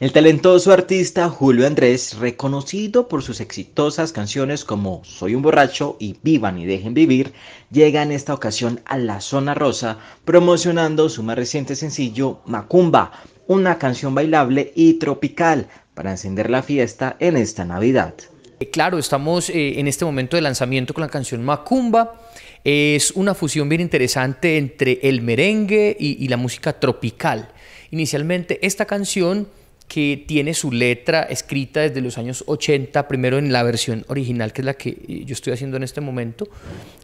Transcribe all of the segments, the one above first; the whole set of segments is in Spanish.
El talentoso artista Julio Andrés, reconocido por sus exitosas canciones como Soy un borracho y Vivan y dejen vivir, llega en esta ocasión a la zona rosa promocionando su más reciente sencillo Macumba, una canción bailable y tropical para encender la fiesta en esta Navidad. Eh, claro, estamos eh, en este momento de lanzamiento con la canción Macumba. Es una fusión bien interesante entre el merengue y la música tropical. Inicialmente esta canción que tiene su letra escrita desde los años 80, primero en la versión original, que es la que eh, yo estoy haciendo en este momento,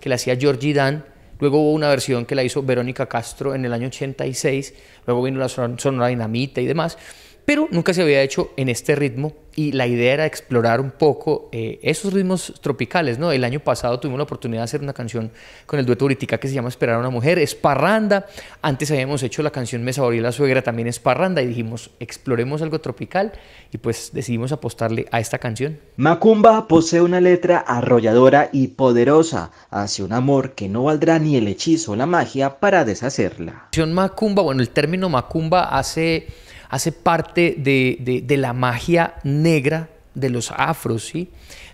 que la hacía Georgie Dan, luego hubo una versión que la hizo Verónica Castro en el año 86, luego vino la Sonora Dinamita y demás, pero nunca se había hecho en este ritmo y la idea era explorar un poco eh, esos ritmos tropicales, ¿no? El año pasado tuvimos la oportunidad de hacer una canción con el dueto Uritica que se llama Esperar a una mujer, es parranda. Antes habíamos hecho la canción Me saboreé la suegra, también es parranda y dijimos, exploremos algo tropical y pues decidimos apostarle a esta canción. Macumba posee una letra arrolladora y poderosa hacia un amor que no valdrá ni el hechizo o la magia para deshacerla. canción Macumba, bueno, el término Macumba hace hace parte de, la magia negra de los afros,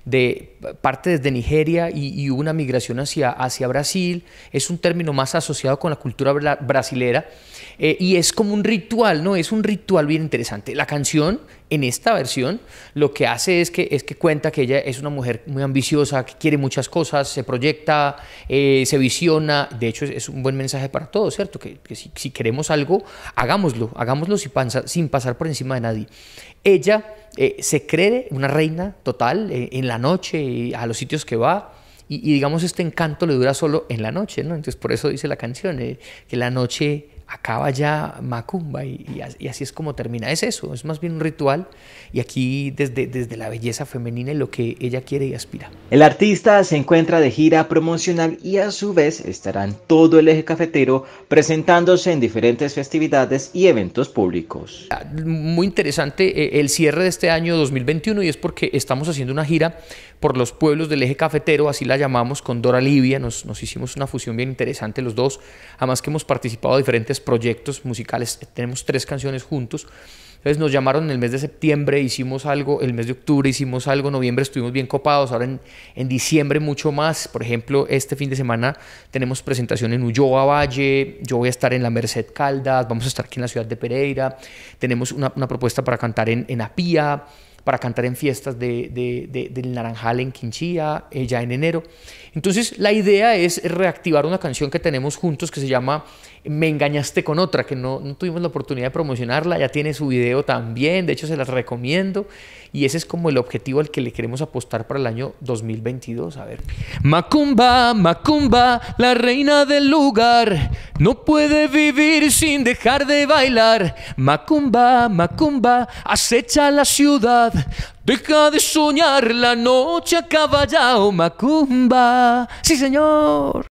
de parte desde Nigeria y, una migración hacia, hacia Brasil, es un término más asociado con la cultura brasilera eh, y es como un ritual, ¿no? Es un ritual bien interesante. La canción en esta versión lo que hace es que, es que cuenta que ella es una mujer muy ambiciosa, que quiere muchas cosas, se proyecta, eh, se visiona. De hecho, es, un buen mensaje para todos, ¿cierto? Que, si, queremos algo, hagámoslo, hagámoslo sin, pasar por encima de nadie. Ella eh, se cree una reina total en la noche y a los sitios que va. Y, digamos, este encanto le dura solo en la noche, ¿no? Entonces, por eso dice la canción, eh, que la noche acaba ya Macumba y, así es como termina. Es eso, es más bien un ritual y aquí desde, desde la belleza femenina lo que ella quiere y aspira. El artista se encuentra de gira promocional y a su vez estará en todo el eje cafetero presentándose en diferentes festividades y eventos públicos. Ah, muy interesante eh, el cierre de este año 2021 y es porque estamos haciendo una gira por los pueblos del eje cafetero, así la llamamos con Dora Livia, nos, nos hicimos una fusión bien interesante los dos, además que hemos participado en diferentes proyectos musicales, tenemos tres canciones juntos. Entonces nos llamaron en el mes de septiembre, hicimos algo, el mes de octubre hicimos algo, noviembre estuvimos bien copados, ahora en, diciembre mucho más. Por ejemplo, este fin de semana tenemos presentación en Ulloa Valle, yo voy a estar en la Merced Caldas, vamos a estar aquí en la ciudad de Pereira, tenemos una, propuesta para cantar en, en Apía para cantar en fiestas de, del Naranjal en Quinchía, eh, ya en enero. Entonces la idea es reactivar una canción que tenemos juntos que se llama Me engañaste con otra, que no, no tuvimos la oportunidad de promocionarla, ya tiene su video también, de hecho se las recomiendo y ese es como el objetivo al que le queremos apostar para el año 2022, a ver. Macumba, Macumba, la reina del lugar, no puede vivir sin dejar de bailar. Macumba, Macumba, acecha la ciudad. Deja de soñar, la noche acaba ya, Macumba. Sí, señor.